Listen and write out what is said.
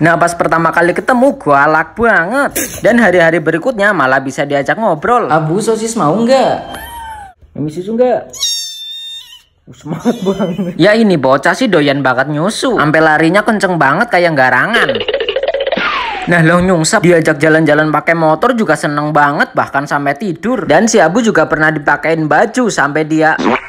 Nah pas pertama kali ketemu gue alak banget Dan hari-hari berikutnya malah bisa diajak ngobrol Abu sosis mau nggak? Mimi susu nggak? Uh, semangat banget Ya ini bocah sih doyan banget nyusu Sampai larinya kenceng banget kayak garangan Nah lo nyungsep diajak jalan-jalan pakai motor juga seneng banget bahkan sampai tidur dan si Abu juga pernah dipakein baju sampai dia